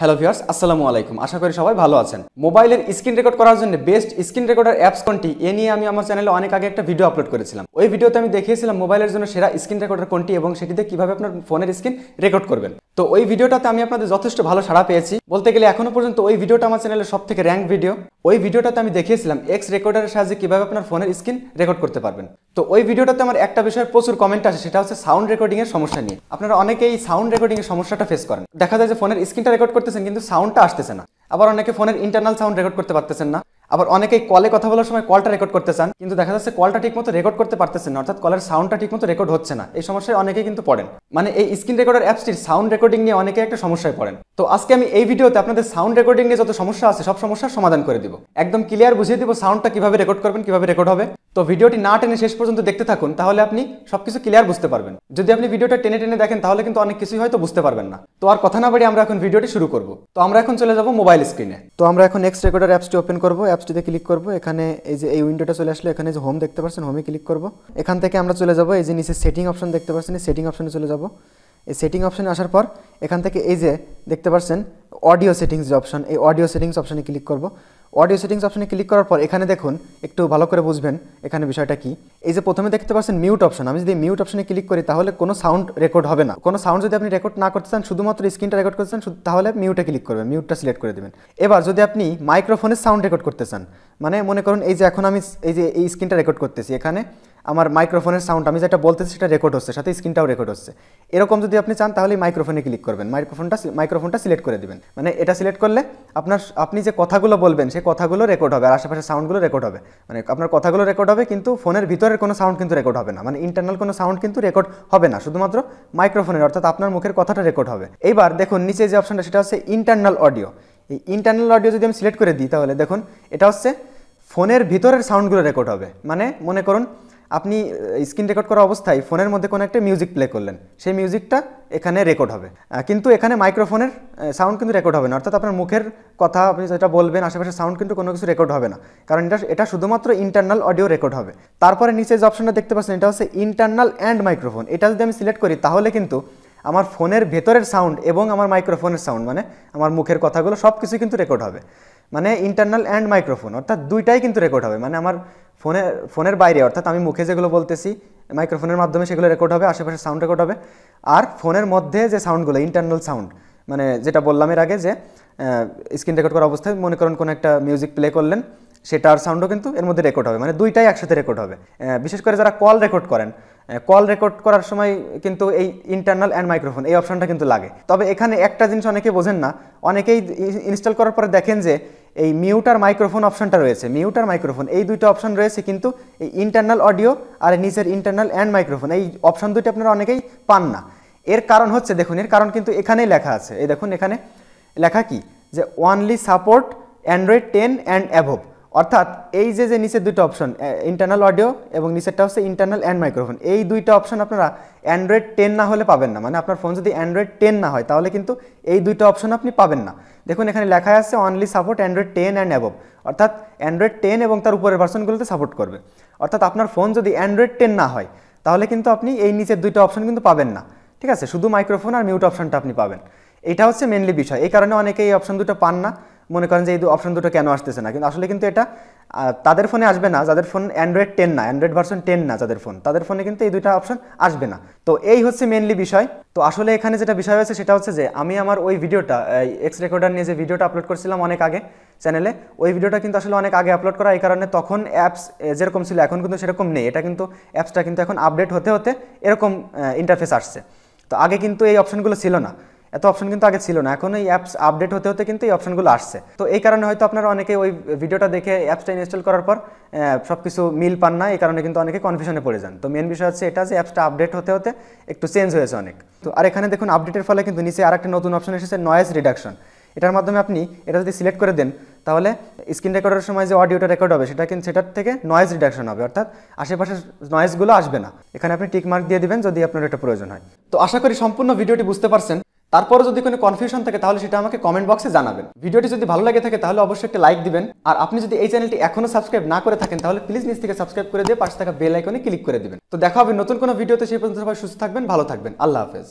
hello viewers আসসালামু আলাইকুম আশা করি সবাই ভালো আছেন মোবাইলের স্ক্রিন রেকর্ড করার জন্য বেস্ট স্ক্রিন রেকর্ডার অ্যাপস কোনটি এ নিয়ে আমি আমার চ্যানেলে অনেক আগে একটা ভিডিও আপলোড করেছিলাম ওই ভিডিওতে আমি দেখিয়েছিলাম মোবাইলের জন্য সেরা স্ক্রিন রেকর্ডার কোনটি এবং সেটিতে কিভাবে আপনার ফোনের স্ক্রিন রেকর্ড করবেন তো ওই ভিডিওটাতে আমি আপনাদের যথেষ্ট ভালো সাড়া পেয়েছি বলতে গেলে এখনো পর্যন্ত ওই ভিডিওটা আমার চ্যানেলের সব থেকে র্যাঙ্ক ভিডিও ওই ভিডিওটাতে আমি দেখিয়েছিলাম এক্স রেকর্ডারের সাহায্যে কীভাবে আপনার ফোনের স্ক্রিন রেকর্ড করতে পারবেন তো ওই ভিডিওটাতে আমার একটা বিষয়ে প্রচুর কমেন্ট আসে সেটা হচ্ছে সাউন্ড রেকর্ডিংয়ের সমস্যা নিয়ে আপনারা অনেকেই সাউন্ড রেকর্ডিংয়ের সমস্যাটা ফেস করেন দেখা যায় যে ফোনের স্ক্রিনটা রেকর্ড করতেছেন কিন্তু সাউন্ডটা আসতেছে না আবার অনেকে ফোনের ইন্টারনাল সাউন্ড রেকর্ড করতে পারতেছেন না আবার অনেকেই কলে কথা বলার সময় কলটা রেকর্ড করতে চান কিন্তু দেখা যাচ্ছে কলটা ঠিকমতো রেকর্ড করতে পারতেছেন না অর্থাৎ কলের সাউন্ডটা ঠিকমতো রেকর্ড হচ্ছে না এই সমস্যায় অনেকেই কিন্তু পড়েন মানে এই স্ক্রিন রেকর্ডার অ্যাপসটির সাউন্ড রেকর্ডিং নিয়ে অনেকে একটা সমস্যায় পড়েন তো আজকে আমি এই ভিডিওতে আপনাদের সাউন্ড রেকর্ডিং নিয়ে যত সমস্যা আছে সব সমস্যার সমাধান করে দিব একদম ক্লিয়ার বুঝিয়ে দিব সাউন্ডটা কিভাবে রেকর্ড করবেন কিভাবে রেকর্ড হবে তো ভিডিওটি না টেনে শেষ পর্যন্ত দেখতে থাকুন তাহলে আপনি সবকিছু ক্লিয়ার বুঝতে পারবেন যদি আপনি ভিডিওটা টেনে টেনে দেখেন তাহলে কিন্তু অনেক কিছুই হয়তো বুঝতে পারবেন না তো আর কথা না বাড়ি আমরা এখন ভিডিওটি শুরু করব তো আমরা এখন চলে যাব মোবাইল স্ক্রিনে তো আমরা এখন নেক্সট রেকর্ডার অ্যাপসটি ওপেন করবো অ্যাপসটিতে ক্লিক করবো এখানে এই যে এই উইন্ডোটা চলে আসলে এখানে যে হোম দেখতে পাচ্ছেন হোমে ক্লিক করবো এখান থেকে আমরা চলে যাব এই যে নিচে সেটিং অপশন দেখতে পাচ্ছেন এই সেটিং অপশনে চলে যাব এই সেটিং অপশনে আসার পর এখান থেকে এই যে দেখতে পাচ্ছেন অডিও সেটিংস যে অপশন এই অডিও সেটিংস অপশনে ক্লিক করবো অডিও সেটিংস অপশনে ক্লিক করার পর এখানে দেখুন একটু ভালো করে বুঝবেন এখানে বিষয়টা কি এই যে প্রথমে দেখতে পাচ্ছেন মিউট অপশন আমি যদি মিউট অপশনে ক্লিক করি তাহলে কোনো সাউন্ড রেকর্ড হবে না কোনো সাউন্ড যদি আপনি রেকর্ড না করতে চান শুধুমাত্র স্ক্রিনটা রেকর্ড করতে চান তাহলে মিউটে ক্লিক করবেন মিউটটা সিলেক্ট করে দেবেন এবার যদি আপনি মাইক্রোফোনের সাউন্ড রেকর্ড করতে চান মানে মনে করুন এই যে এখন আমি এই যে এই স্ক্রিনটা রেকর্ড করতেছি এখানে আমার মাইক্রোফোনের সাউন্ড আমি যেটা বলতেছি সেটা রেকর্ড হচ্ছে সাথে স্ক্রিনটাও রেকর্ড হচ্ছে এরকম যদি আপনি চান তাহলে মাইক্রোফোনে ক্লিক করবেন মাইক্রোফোনটা মাইক্রোফোনটা সিলেক্ট করে দেবেন মানে এটা সিলেক্ট করলে আপনার আপনি যে কথাগুলো বলবেন সেই কথাগুলো রেকর্ড হবে আর আশেপাশে সাউন্ডগুলো রেকর্ড হবে মানে আপনার কথাগুলো রেকর্ড হবে কিন্তু ফোনের ভিতরের কোনো সাউন্ড কিন্তু রেকর্ড হবে না মানে ইন্টারনাল কোনো সাউন্ড কিন্তু রেকর্ড হবে না শুধুমাত্র মাইক্রোফোনের অর্থাৎ আপনার মুখের কথাটা রেকর্ড হবে এইবার দেখুন নিচে যে অপশনটা সেটা হচ্ছে ইন্টারনাল অডিও এই ইন্টারনাল অডিও যদি আমি সিলেক্ট করে দিই তাহলে দেখুন এটা হচ্ছে ফোনের ভিতরের সাউন্ডগুলো রেকর্ড হবে মানে মনে করুন আপনি স্ক্রিন রেকর্ড করা অবস্থায় ফোনের মধ্যে কোনো একটা মিউজিক প্লে করলেন সেই মিউজিকটা এখানে রেকর্ড হবে কিন্তু এখানে মাইক্রোফোনের সাউন্ড কিন্তু রেকর্ড হবে না অর্থাৎ আপনার মুখের কথা আপনি যেটা বলবেন আশেপাশে সাউন্ড কিন্তু কোনো কিছু রেকর্ড হবে না কারণ এটা এটা শুধুমাত্র ইন্টারনাল অডিও রেকর্ড হবে তারপরে নিচে যে অপশনটা দেখতে পাচ্ছেন এটা হচ্ছে ইন্টারনাল অ্যান্ড মাইক্রোফোন এটা যদি আমি সিলেক্ট করি তাহলে কিন্তু আমার ফোনের ভেতরের সাউন্ড এবং আমার মাইক্রোফোনের সাউন্ড মানে আমার মুখের কথাগুলো সব কিছু কিন্তু রেকর্ড হবে মানে ইন্টারনাল অ্যান্ড মাইক্রোফোন অর্থাৎ দুইটাই কিন্তু রেকর্ড হবে মানে আমার ফোনে ফোনের বাইরে অর্থাৎ আমি মুখে যেগুলো বলতেছি মাইক্রোফোনের মাধ্যমে সেগুলো রেকর্ড হবে আশেপাশে সাউন্ড রেকর্ড হবে আর ফোনের মধ্যে যে সাউন্ডগুলো ইন্টারনাল সাউন্ড মানে যেটা বললাম এর আগে যে স্ক্রিন রেকর্ড করা অবস্থায় মনে করেন কোনো একটা মিউজিক প্লে করলেন সেটার সাউন্ডও কিন্তু এর মধ্যে রেকর্ড হবে মানে দুইটাই একসাথে রেকর্ড হবে বিশেষ করে যারা কল রেকর্ড করেন কল রেকর্ড করার সময় কিন্তু এই ইন্টারনাল অ্যান্ড মাইক্রোফোন এই অপশনটা কিন্তু লাগে তবে এখানে একটা জিনিস অনেকে বোঝেন না অনেকেই ইনস্টল করার পরে দেখেন যে এই মিউট আর মাইক্রোফোন অপশনটা রয়েছে মিউট আর মাইক্রোফোন এই দুইটা অপশন রয়েছে কিন্তু এই ইন্টারনাল অডিও আর নিজের ইন্টারনাল অ্যান্ড মাইক্রোফোন এই অপশন দুইটা আপনারা অনেকেই পান না এর কারণ হচ্ছে দেখুন এর কারণ কিন্তু এখানেই লেখা আছে এই দেখুন এখানে লেখা কি যে only support Android ten and above অর্থাৎ এই যে যে নিচের দুটো অপশন ইন্টারনাল অডিও এবং নিচেরটা হচ্ছে ইন্টারনাল অ্যান্ড মাইক্রোফোন এই দুইটা অপশন আপনারা অ্যান্ড্রয়েড টেন না হলে পাবেন না মানে আপনার ফোন যদি অ্যান্ড্রয়েড টেন না হয় তাহলে কিন্তু এই দুইটা অপশন আপনি পাবেন না দেখুন এখানে লেখা আছে only support Android ten and above অর্থাৎ অ্যান্ড্রয়েড টেন এবং তার উপরের ভার্সনগুলোতে সাপোর্ট করবে অর্থাৎ আপনার ফোন যদি অ্যান্ড্রয়েড টেন না হয় তাহলে কিন্তু আপনি এই নিচের দুইটা অপশন কিন্তু পাবেন না ঠিক আছে শুধু মাইক্রোফোন আর মিউট অপশনটা আপনি পাবেন এটা হচ্ছে মেনলি বিষয় এই কারণে অনেকে এই অপশন দুটো পান না মনে করেন যে এই অপশন দুটো কেন আসতেছে না কিন্তু আসলে কিন্তু এটা তাদের ফোনে আসবে না যাদের ফোন অ্যান্ড্রয়েড টেন না অ্যান্ড্রয়েড ভার্সন টেন না যাদের ফোন তাদের ফোনে কিন্তু এই দুইটা অপশন আসবে না তো এই হচ্ছে মেনলি বিষয় তো আসলে এখানে যেটা বিষয় হয়েছে সেটা হচ্ছে যে আমি আমার ওই ভিডিওটা এক্স রেকর্ডার নিয়ে যে ভিডিওটা আপলোড করছিলাম অনেক আগে চ্যানেলে ওই ভিডিওটা কিন্তু আসলে অনেক আগে আপলোড করা এই কারণে তখন অ্যাপস যেরকম ছিল এখন কিন্তু সেরকম নেই এটা কিন্তু অ্যাপসটা কিন্তু এখন আপডেট হতে হতে এরকম ইন্টারফেস আসছে তো আগে কিন্তু এই অপশনগুলো ছিল না এত অপশন কিন্তু আগে ছিল না এখন এই অ্যাপস আপডেট হতে হতে কিন্তু এই অপশনগুলো আসছে তো এই কারণে হয়তো আপনারা অনেকে ওই ভিডিওটা দেখে অ্যাপসটা ইনস্টল করার পর সব কিছু মিল পান না এই কারণে কিন্তু অনেকে কনফিউশনে পড়ে যান তো মেন বিষয় হচ্ছে এটা যে অ্যাপসটা আপডেট হতে হতে একটু চেঞ্জ হয়েছে অনেক তো আর এখানে দেখুন আপডেটের ফলে কিন্তু নিচে আর একটা নতুন অপশন এসেছে নয়েজ রিডাকশন এটার মাধ্যমে আপনি এটা যদি সিলেক্ট করে দেন তাহলে স্ক্রিন রেকর্ডের সময় যে অডিওটা রেকর্ড হবে সেটা কিন্তু সেটার থেকে নয়েজ রিডাকশন হবে অর্থাৎ আশেপাশের নয়েজগুলো আসবে না এখানে আপনি টিক মার্ক দিয়ে দিবেন যদি আপনার এটা প্রয়োজন হয় তো আশা করি সম্পূর্ণ ভিডিওটি বুঝতে পারছেন তারপরে যদি কোনো কনফিউশন থাকে তাহলে সেটা আমাকে কমেন্ট বক্সে জানাবেন ভিডিওটি যদি ভালো লাগে থাকে তাহলে অবশ্যই একটা লাইক দিবেন আর আপনি যদি এই চ্যানেলটি এখনো সাবস্ক্রাইব না করে থাকেন তাহলে প্লিজ নিজ থেকে সাবস্ক্রাইব করে দিয়ে পাশে থাকা বেল আইকনে ক্লিক করে দিবেন তো দেখা হবে নতুন কোনো ভিডিওতে সেই পর্যন্ত সবাই সুস্থ থাকবেন ভালো থাকবেন আল্লাহ হাফেজ